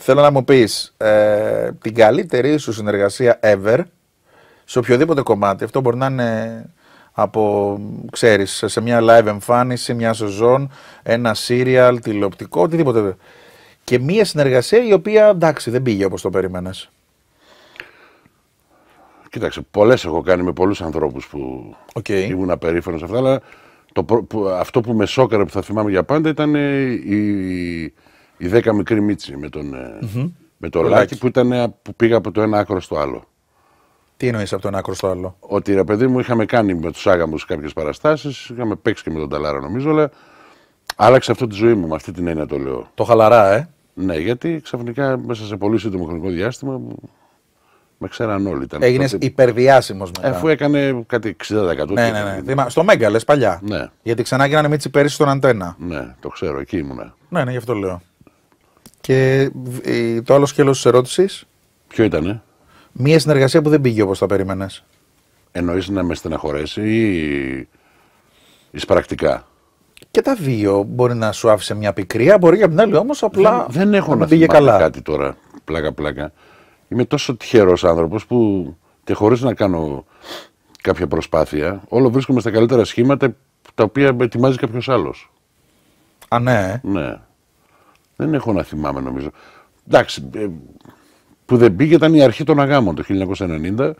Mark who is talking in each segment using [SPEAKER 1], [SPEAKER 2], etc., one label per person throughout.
[SPEAKER 1] Θέλω να μου πεις ε, την καλύτερη σου συνεργασία ever σε οποιοδήποτε κομμάτι. Αυτό μπορεί να είναι από, ξέρεις, σε μια live εμφάνιση, μια σεζόν, ένα serial, τηλεοπτικό, οτιδήποτε. Και μια συνεργασία η οποία εντάξει δεν πήγε όπως το περίμενες.
[SPEAKER 2] Κοίταξε, πολλές έχω κάνει με πολλούς ανθρώπους που okay. ήμουν απερήφανος. αυτά, αλλά το, αυτό που με σόκαρε που θα θυμάμαι για πάντα ήταν ε, η η δέκα μικρή Μίτσι με τον, mm-hmm. που, ήταν, ε, που πήγα από το ένα άκρο στο άλλο.
[SPEAKER 1] Τι εννοείς από τον άκρο
[SPEAKER 2] στο άλλο. Ότι ρε παιδί μου είχαμε κάνει με τους άγαμους κάποιες παραστάσεις, είχαμε παίξει και με τον Ταλάρα νομίζω, αλλά άλλαξε αυτό τη ζωή μου, με αυτή την έννοια το λέω. Το χαλαρά, ε. Ναι, γιατί ξαφνικά μέσα σε πολύ σύντομο χρονικό διάστημα με ξέραν όλοι. Έγινε τότε... μετά. Αφού έκανε κάτι 60%. Ναι, ναι, ναι. Δήμα... Στο Μέγκα λες παλιά. Ναι.
[SPEAKER 1] Γιατί ξανά γίνανε μίτσι πέρυσι στον Αντένα. Ναι, το ξέρω, εκεί ήμουνα. Ναι, ναι, γι' αυτό λέω. Και ε, το άλλο σκέλος της ερώτησης. Ποιο ε? Μία συνεργασία που δεν πήγε όπως τα περίμενες.
[SPEAKER 2] Εννοείς να με στεναχωρέσει ή εισπρακτικά.
[SPEAKER 1] Και τα δύο. Μπορεί να σου άφησε μια πικρία, μπορεί για την άλλη όμως απλά. Δεν, δεν έχω να, να καλά.
[SPEAKER 2] κάτι τώρα. Πλάκα-πλάκα. Είμαι τόσο τυχερός άνθρωπος που και χωρίς να κάνω κάποια προσπάθεια, όλο βρίσκομαι στα καλύτερα σχήματα τα οποία ετοιμάζει κάποιος άλλος. Α, ναι. Ναι. Δεν έχω να θυμάμαι νομίζω. Εντάξει, ε, που δεν πήγε ήταν η αρχή των αγάμων το 1990.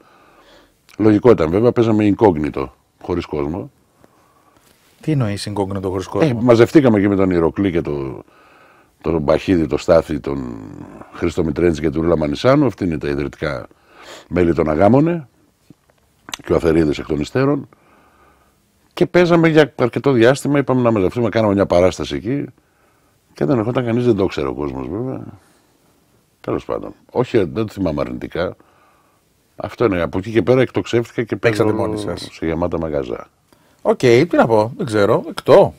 [SPEAKER 2] Λογικό ήταν βέβαια, παίζαμε incognito, χωρίς κόσμο.
[SPEAKER 1] Τι εννοείς incognito χωρίς κόσμο. Ε,
[SPEAKER 2] μαζευτήκαμε και με τον Ηροκλή και τον τον Μπαχίδη, τον Στάθη, τον Χρήστο Μητρέντζη και τον Ρούλα Μανισάνου. Αυτή είναι τα ιδρυτικά μέλη των Αγάμων και ο Αθερίδης εκ των υστέρων. Και παίζαμε για αρκετό διάστημα. Είπαμε να μαζευτούμε, κάναμε μια παράσταση εκεί. Και όταν ερχόταν κανείς δεν το ξέρει ο κόσμος βέβαια. Τέλος πάντων. Όχι, δεν το θυμάμαι αρνητικά. Αυτό είναι. Από εκεί και πέρα εκτοξεύτηκα και παίξατε μόνοι σας. Σε γεμάτα μαγαζά. Οκ, okay, τι να πω, δεν ξέρω. Εκτό.